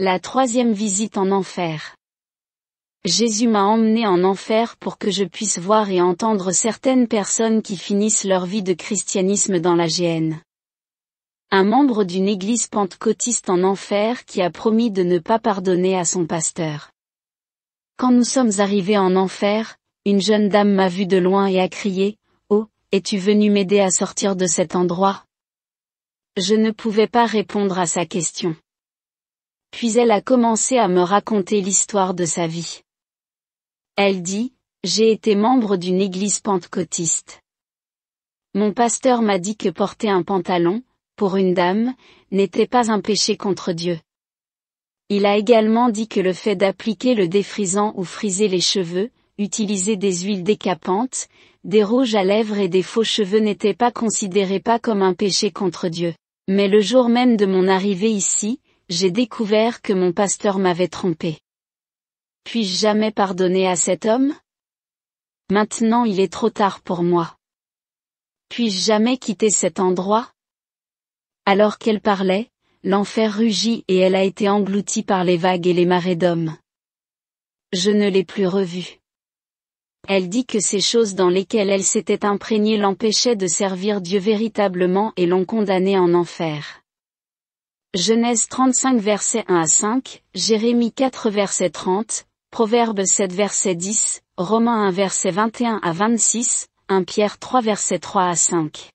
La troisième visite en enfer. Jésus m'a emmené en enfer pour que je puisse voir et entendre certaines personnes qui finissent leur vie de christianisme dans la GN. Un membre d'une église pentecôtiste en enfer qui a promis de ne pas pardonner à son pasteur. Quand nous sommes arrivés en enfer, une jeune dame m'a vu de loin et a crié, Oh, es-tu venu m'aider à sortir de cet endroit? Je ne pouvais pas répondre à sa question. Puis elle a commencé à me raconter l'histoire de sa vie. Elle dit, j'ai été membre d'une église pentecôtiste. Mon pasteur m'a dit que porter un pantalon, pour une dame, n'était pas un péché contre Dieu. Il a également dit que le fait d'appliquer le défrisant ou friser les cheveux, utiliser des huiles décapantes, des rouges à lèvres et des faux cheveux n'était pas considéré pas comme un péché contre Dieu. Mais le jour même de mon arrivée ici, j'ai découvert que mon pasteur m'avait trompé. Puis-je jamais pardonner à cet homme Maintenant il est trop tard pour moi. Puis-je jamais quitter cet endroit Alors qu'elle parlait, l'enfer rugit et elle a été engloutie par les vagues et les marées d'hommes. Je ne l'ai plus revue. Elle dit que ces choses dans lesquelles elle s'était imprégnée l'empêchaient de servir Dieu véritablement et l'ont condamnée en enfer. Genèse 35 verset 1 à 5, Jérémie 4 verset 30, Proverbe 7 verset 10, Romains 1 verset 21 à 26, 1 Pierre 3 verset 3 à 5.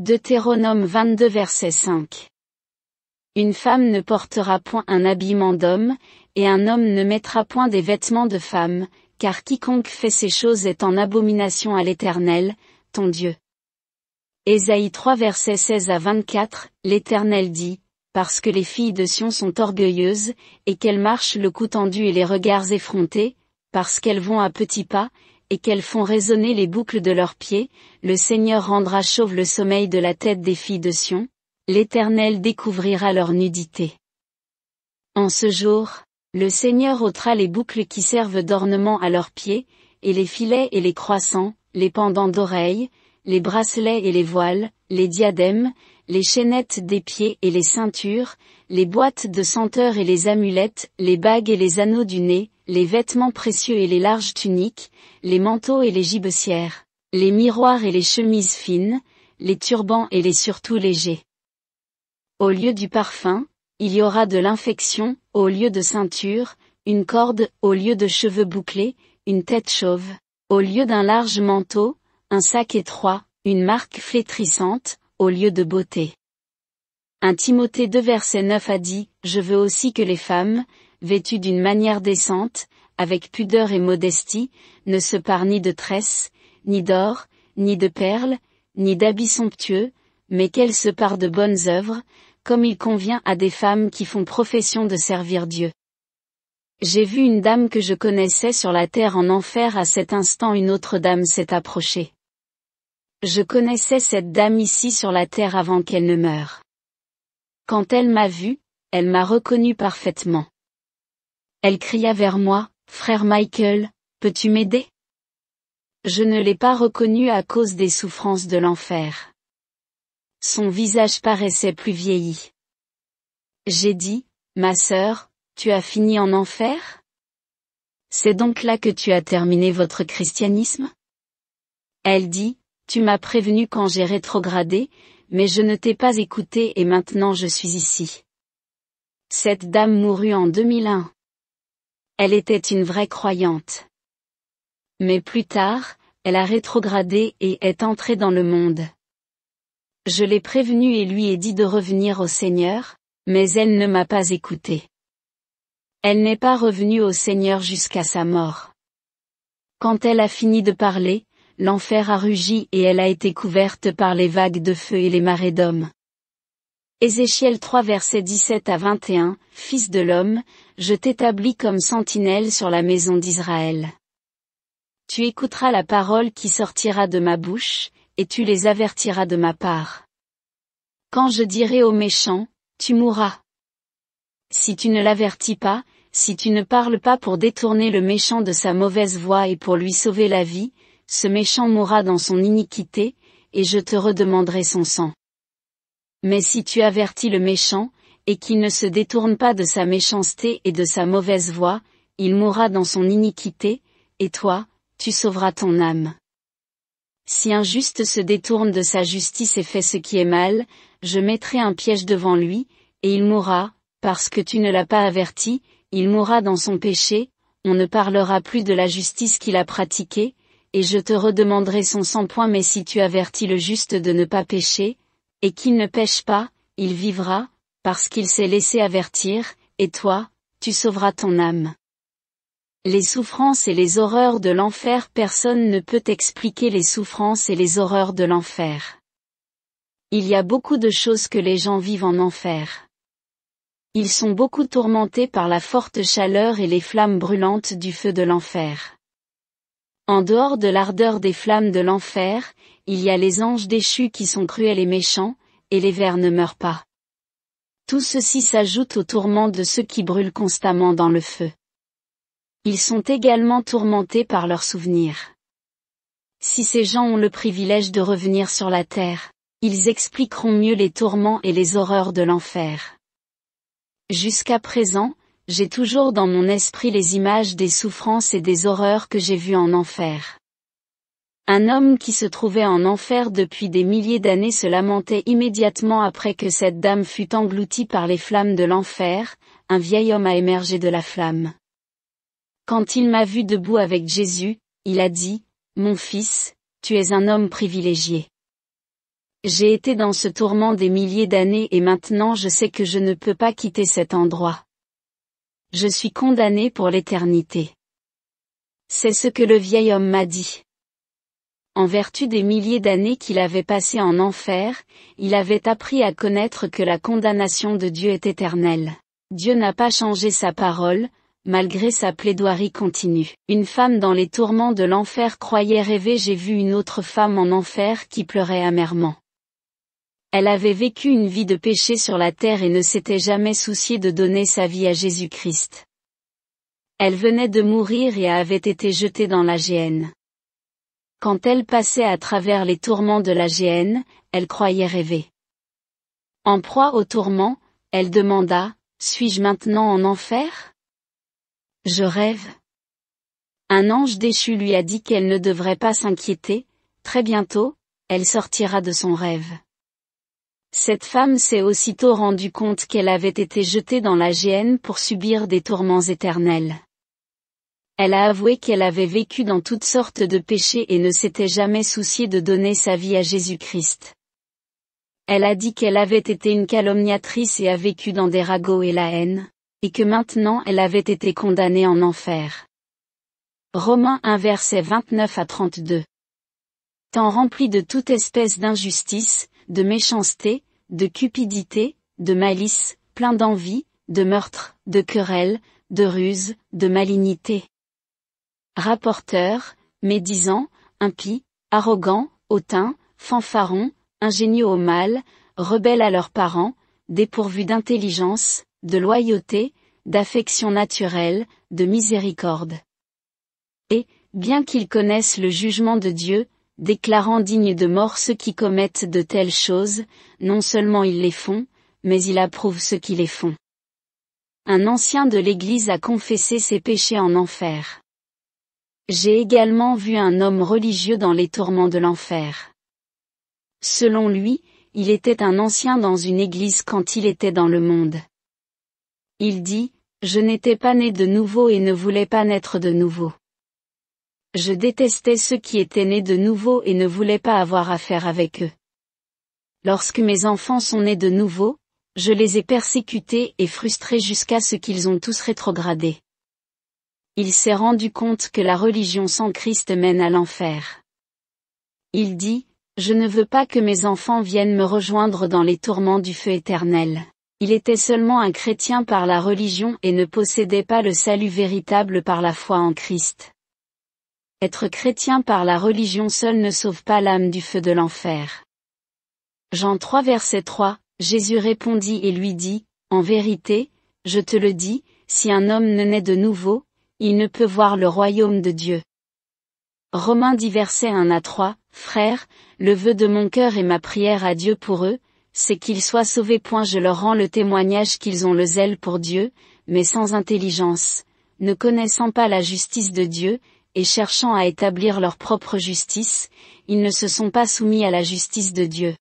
Deutéronome 22 verset 5. Une femme ne portera point un habillement d'homme, et un homme ne mettra point des vêtements de femme, car quiconque fait ces choses est en abomination à l'Éternel, ton Dieu. Ésaïe 3 verset 16 à 24, l'Éternel dit, Parce que les filles de Sion sont orgueilleuses, et qu'elles marchent le cou tendu et les regards effrontés, parce qu'elles vont à petits pas, et qu'elles font résonner les boucles de leurs pieds, le Seigneur rendra chauve le sommeil de la tête des filles de Sion, l'Éternel découvrira leur nudité. En ce jour, le Seigneur ôtera les boucles qui servent d'ornement à leurs pieds, et les filets et les croissants, les pendants d'oreilles, les bracelets et les voiles, les diadèmes, les chaînettes des pieds et les ceintures, les boîtes de senteurs et les amulettes, les bagues et les anneaux du nez, les vêtements précieux et les larges tuniques, les manteaux et les gibecières, les miroirs et les chemises fines, les turbans et les surtout légers. Au lieu du parfum, il y aura de l'infection, au lieu de ceinture, une corde, au lieu de cheveux bouclés, une tête chauve, au lieu d'un large manteau, un sac étroit, une marque flétrissante, au lieu de beauté. Un Timothée 2 verset 9 a dit, Je veux aussi que les femmes, vêtues d'une manière décente, avec pudeur et modestie, ne se parent ni de tresses, ni d'or, ni de perles, ni d'habits somptueux, mais qu'elles se parent de bonnes œuvres, comme il convient à des femmes qui font profession de servir Dieu. J'ai vu une dame que je connaissais sur la terre en enfer à cet instant une autre dame s'est approchée. Je connaissais cette dame ici sur la terre avant qu'elle ne meure. Quand elle m'a vu, elle m'a reconnu parfaitement. Elle cria vers moi, Frère Michael, peux-tu m'aider Je ne l'ai pas reconnue à cause des souffrances de l'enfer. Son visage paraissait plus vieilli. J'ai dit, Ma sœur, tu as fini en enfer C'est donc là que tu as terminé votre christianisme Elle dit, tu m'as prévenu quand j'ai rétrogradé, mais je ne t'ai pas écouté et maintenant je suis ici. Cette dame mourut en 2001. Elle était une vraie croyante. Mais plus tard, elle a rétrogradé et est entrée dans le monde. Je l'ai prévenue et lui ai dit de revenir au Seigneur, mais elle ne m'a pas écouté. Elle n'est pas revenue au Seigneur jusqu'à sa mort. Quand elle a fini de parler, l'enfer a rugi et elle a été couverte par les vagues de feu et les marées d'hommes. Ézéchiel 3 verset 17 à 21, Fils de l'homme, je t'établis comme sentinelle sur la maison d'Israël. Tu écouteras la parole qui sortira de ma bouche, et tu les avertiras de ma part. Quand je dirai aux méchants, tu mourras. Si tu ne l'avertis pas, si tu ne parles pas pour détourner le méchant de sa mauvaise voie et pour lui sauver la vie, ce méchant mourra dans son iniquité, et je te redemanderai son sang. Mais si tu avertis le méchant, et qu'il ne se détourne pas de sa méchanceté et de sa mauvaise voie, il mourra dans son iniquité, et toi, tu sauveras ton âme. Si un juste se détourne de sa justice et fait ce qui est mal, je mettrai un piège devant lui, et il mourra, parce que tu ne l'as pas averti, il mourra dans son péché, on ne parlera plus de la justice qu'il a pratiquée, et je te redemanderai son sang point mais si tu avertis le juste de ne pas pécher, et qu'il ne pêche pas, il vivra, parce qu'il s'est laissé avertir, et toi, tu sauveras ton âme. Les souffrances et les horreurs de l'enfer Personne ne peut expliquer les souffrances et les horreurs de l'enfer. Il y a beaucoup de choses que les gens vivent en enfer. Ils sont beaucoup tourmentés par la forte chaleur et les flammes brûlantes du feu de l'enfer. En dehors de l'ardeur des flammes de l'enfer, il y a les anges déchus qui sont cruels et méchants, et les vers ne meurent pas. Tout ceci s'ajoute aux tourments de ceux qui brûlent constamment dans le feu. Ils sont également tourmentés par leurs souvenirs. Si ces gens ont le privilège de revenir sur la terre, ils expliqueront mieux les tourments et les horreurs de l'enfer. Jusqu'à présent, j'ai toujours dans mon esprit les images des souffrances et des horreurs que j'ai vues en enfer. Un homme qui se trouvait en enfer depuis des milliers d'années se lamentait immédiatement après que cette dame fut engloutie par les flammes de l'enfer, un vieil homme a émergé de la flamme. Quand il m'a vu debout avec Jésus, il a dit, Mon fils, tu es un homme privilégié. J'ai été dans ce tourment des milliers d'années et maintenant je sais que je ne peux pas quitter cet endroit. Je suis condamné pour l'éternité. C'est ce que le vieil homme m'a dit. En vertu des milliers d'années qu'il avait passées en enfer, il avait appris à connaître que la condamnation de Dieu est éternelle. Dieu n'a pas changé sa parole, malgré sa plaidoirie continue. Une femme dans les tourments de l'enfer croyait rêver J'ai vu une autre femme en enfer qui pleurait amèrement. Elle avait vécu une vie de péché sur la terre et ne s'était jamais souciée de donner sa vie à Jésus-Christ. Elle venait de mourir et avait été jetée dans la géhenne. Quand elle passait à travers les tourments de la géhenne, elle croyait rêver. En proie aux tourments, elle demanda, Suis-je maintenant en enfer Je rêve. Un ange déchu lui a dit qu'elle ne devrait pas s'inquiéter, très bientôt, elle sortira de son rêve. Cette femme s'est aussitôt rendue compte qu'elle avait été jetée dans la géhenne pour subir des tourments éternels. Elle a avoué qu'elle avait vécu dans toutes sortes de péchés et ne s'était jamais souciée de donner sa vie à Jésus-Christ. Elle a dit qu'elle avait été une calomniatrice et a vécu dans des ragots et la haine, et que maintenant elle avait été condamnée en enfer. Romains 1 verset 29 à 32. Tant rempli de toute espèce d'injustice, de méchanceté, de cupidité, de malice, plein d'envie, de meurtre, de querelle, de ruse, de malignité. Rapporteurs, médisants, impies, arrogant, hautain, fanfaron, ingénieux au mal, rebelles à leurs parents, dépourvus d'intelligence, de loyauté, d'affection naturelle, de miséricorde. Et, bien qu'ils connaissent le jugement de Dieu, déclarant dignes de mort ceux qui commettent de telles choses, non seulement ils les font, mais ils approuvent ceux qui les font. Un ancien de l'Église a confessé ses péchés en enfer. J'ai également vu un homme religieux dans les tourments de l'enfer. Selon lui, il était un ancien dans une église quand il était dans le monde. Il dit, Je n'étais pas né de nouveau et ne voulais pas naître de nouveau. Je détestais ceux qui étaient nés de nouveau et ne voulais pas avoir affaire avec eux. Lorsque mes enfants sont nés de nouveau, je les ai persécutés et frustrés jusqu'à ce qu'ils ont tous rétrogradé. Il s'est rendu compte que la religion sans Christ mène à l'enfer. Il dit, je ne veux pas que mes enfants viennent me rejoindre dans les tourments du feu éternel. Il était seulement un chrétien par la religion et ne possédait pas le salut véritable par la foi en Christ. Être chrétien par la religion seule ne sauve pas l'âme du feu de l'enfer. Jean 3 verset 3, Jésus répondit et lui dit, En vérité, je te le dis, si un homme ne naît de nouveau, il ne peut voir le royaume de Dieu. Romains 10 verset 1 à 3, Frères, le vœu de mon cœur et ma prière à Dieu pour eux, c'est qu'ils soient sauvés. Point je leur rends le témoignage qu'ils ont le zèle pour Dieu, mais sans intelligence, ne connaissant pas la justice de Dieu, et cherchant à établir leur propre justice, ils ne se sont pas soumis à la justice de Dieu.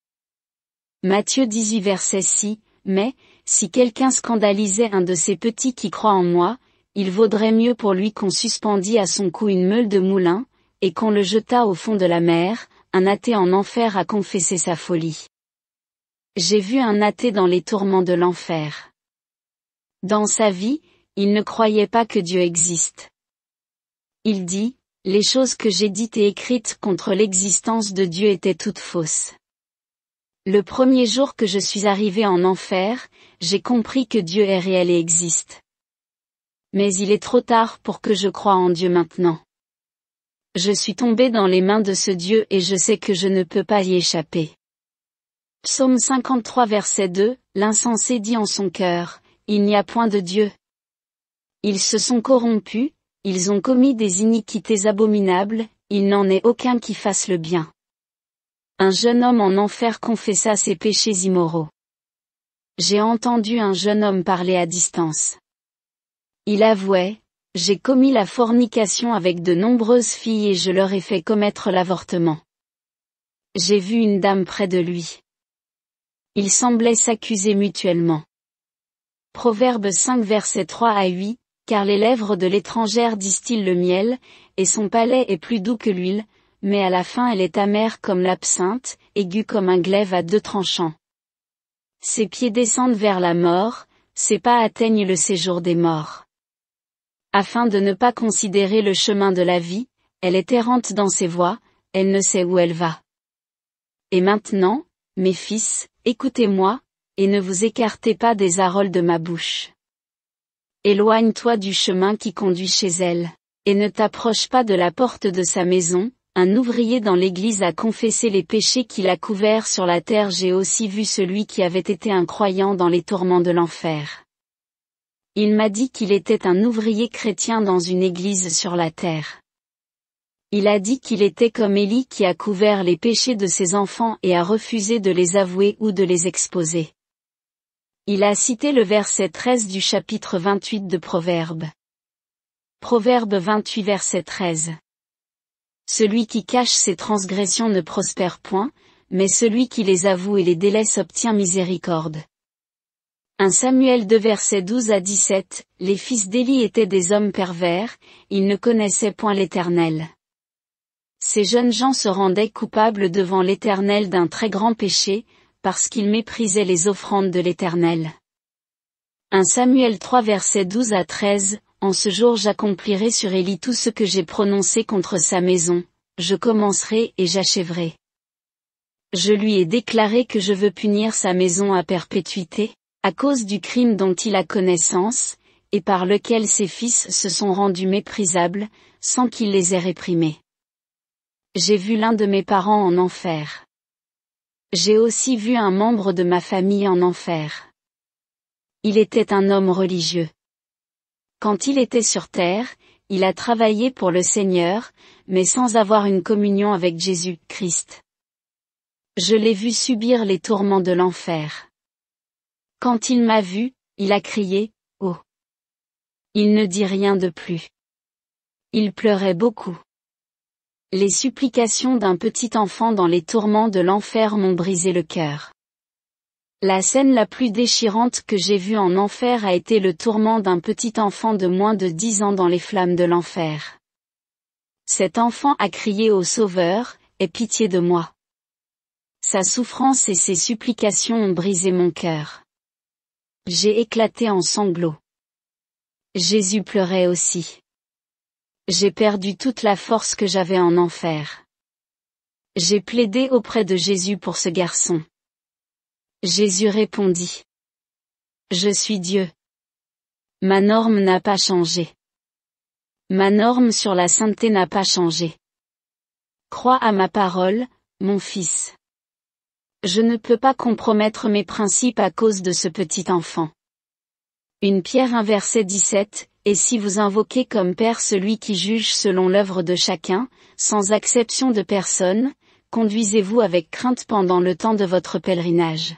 Matthieu 18 verset 6, Mais, si quelqu'un scandalisait un de ces petits qui croient en moi, il vaudrait mieux pour lui qu'on suspendît à son cou une meule de moulin, et qu'on le jetât au fond de la mer, un athée en enfer a confessé sa folie. J'ai vu un athée dans les tourments de l'enfer. Dans sa vie, il ne croyait pas que Dieu existe. Il dit, Les choses que j'ai dites et écrites contre l'existence de Dieu étaient toutes fausses. Le premier jour que je suis arrivé en enfer, j'ai compris que Dieu est réel et existe. Mais il est trop tard pour que je croie en Dieu maintenant. Je suis tombé dans les mains de ce Dieu et je sais que je ne peux pas y échapper. Psaume 53 verset 2, L'insensé dit en son cœur, Il n'y a point de Dieu. Ils se sont corrompus, ils ont commis des iniquités abominables, il n'en est aucun qui fasse le bien. Un jeune homme en enfer confessa ses péchés immoraux. J'ai entendu un jeune homme parler à distance. Il avouait, j'ai commis la fornication avec de nombreuses filles et je leur ai fait commettre l'avortement. J'ai vu une dame près de lui. Ils semblaient s'accuser mutuellement. Proverbe 5 versets 3 à 8, car les lèvres de l'étrangère distillent le miel, et son palais est plus doux que l'huile, mais à la fin elle est amère comme l'absinthe, aiguë comme un glaive à deux tranchants. Ses pieds descendent vers la mort, ses pas atteignent le séjour des morts. Afin de ne pas considérer le chemin de la vie, elle est errante dans ses voies, elle ne sait où elle va. Et maintenant, mes fils, écoutez-moi, et ne vous écartez pas des haroles de ma bouche. Éloigne-toi du chemin qui conduit chez elle, et ne t'approche pas de la porte de sa maison, un ouvrier dans l'église a confessé les péchés qu'il a couverts sur la terre j'ai aussi vu celui qui avait été un croyant dans les tourments de l'enfer. Il m'a dit qu'il était un ouvrier chrétien dans une église sur la terre. Il a dit qu'il était comme Élie qui a couvert les péchés de ses enfants et a refusé de les avouer ou de les exposer. Il a cité le verset 13 du chapitre 28 de Proverbes Proverbe 28 verset 13. Celui qui cache ses transgressions ne prospère point, mais celui qui les avoue et les délaisse obtient miséricorde. 1 Samuel 2 verset 12 à 17, les fils d'Élie étaient des hommes pervers, ils ne connaissaient point l'Éternel. Ces jeunes gens se rendaient coupables devant l'Éternel d'un très grand péché, parce qu'il méprisait les offrandes de l'Éternel. 1 Samuel 3 versets 12 à 13, En ce jour j'accomplirai sur Élie tout ce que j'ai prononcé contre sa maison, je commencerai et j'achèverai. Je lui ai déclaré que je veux punir sa maison à perpétuité, à cause du crime dont il a connaissance, et par lequel ses fils se sont rendus méprisables, sans qu'il les ait réprimés. J'ai vu l'un de mes parents en enfer. J'ai aussi vu un membre de ma famille en enfer. Il était un homme religieux. Quand il était sur terre, il a travaillé pour le Seigneur, mais sans avoir une communion avec Jésus-Christ. Je l'ai vu subir les tourments de l'enfer. Quand il m'a vu, il a crié, Oh Il ne dit rien de plus. Il pleurait beaucoup. Les supplications d'un petit enfant dans les tourments de l'enfer m'ont brisé le cœur. La scène la plus déchirante que j'ai vue en enfer a été le tourment d'un petit enfant de moins de dix ans dans les flammes de l'enfer. Cet enfant a crié au Sauveur, Aie pitié de moi. Sa souffrance et ses supplications ont brisé mon cœur. J'ai éclaté en sanglots. Jésus pleurait aussi. J'ai perdu toute la force que j'avais en enfer. J'ai plaidé auprès de Jésus pour ce garçon. Jésus répondit. Je suis Dieu. Ma norme n'a pas changé. Ma norme sur la sainteté n'a pas changé. Crois à ma parole, mon fils. Je ne peux pas compromettre mes principes à cause de ce petit enfant. Une pierre inversée 17, et si vous invoquez comme Père celui qui juge selon l'œuvre de chacun, sans exception de personne, conduisez-vous avec crainte pendant le temps de votre pèlerinage.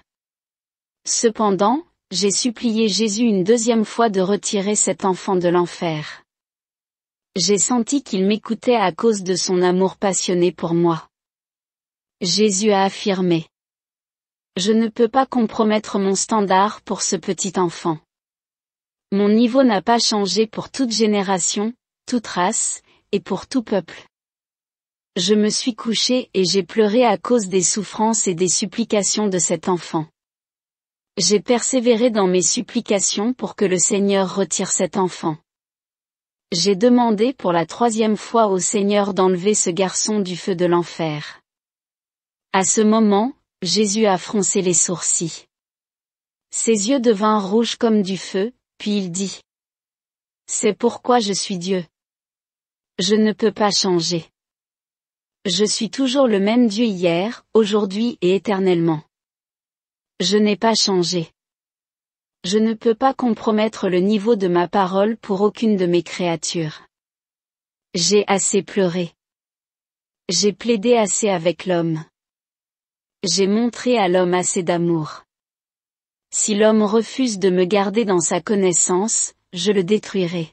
Cependant, j'ai supplié Jésus une deuxième fois de retirer cet enfant de l'enfer. J'ai senti qu'il m'écoutait à cause de son amour passionné pour moi. Jésus a affirmé. Je ne peux pas compromettre mon standard pour ce petit enfant. Mon niveau n'a pas changé pour toute génération, toute race, et pour tout peuple. Je me suis couché et j'ai pleuré à cause des souffrances et des supplications de cet enfant. J'ai persévéré dans mes supplications pour que le Seigneur retire cet enfant. J'ai demandé pour la troisième fois au Seigneur d'enlever ce garçon du feu de l'enfer. À ce moment, Jésus a froncé les sourcils. Ses yeux devinrent rouges comme du feu, puis il dit. C'est pourquoi je suis Dieu. Je ne peux pas changer. Je suis toujours le même Dieu hier, aujourd'hui et éternellement. Je n'ai pas changé. Je ne peux pas compromettre le niveau de ma parole pour aucune de mes créatures. J'ai assez pleuré. J'ai plaidé assez avec l'homme. J'ai montré à l'homme assez d'amour. Si l'homme refuse de me garder dans sa connaissance, je le détruirai.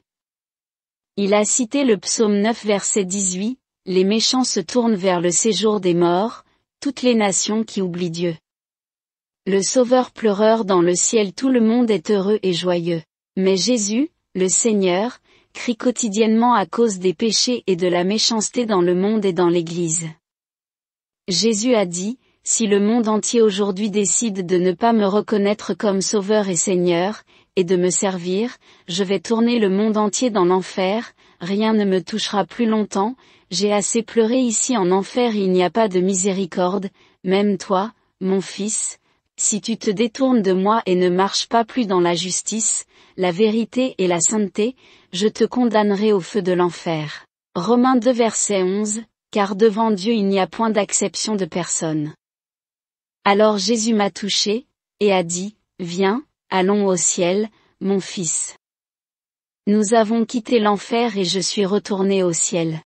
Il a cité le psaume 9 verset 18, Les méchants se tournent vers le séjour des morts, toutes les nations qui oublient Dieu. Le Sauveur pleureur dans le ciel tout le monde est heureux et joyeux. Mais Jésus, le Seigneur, crie quotidiennement à cause des péchés et de la méchanceté dans le monde et dans l'Église. Jésus a dit, si le monde entier aujourd'hui décide de ne pas me reconnaître comme sauveur et seigneur, et de me servir, je vais tourner le monde entier dans l'enfer, rien ne me touchera plus longtemps, j'ai assez pleuré ici en enfer il n'y a pas de miséricorde, même toi, mon fils, si tu te détournes de moi et ne marches pas plus dans la justice, la vérité et la sainteté, je te condamnerai au feu de l'enfer. Romains 2 verset 11, car devant Dieu il n'y a point d'acception de personne. Alors Jésus m'a touché, et a dit, Viens, allons au ciel, mon fils. Nous avons quitté l'enfer et je suis retourné au ciel.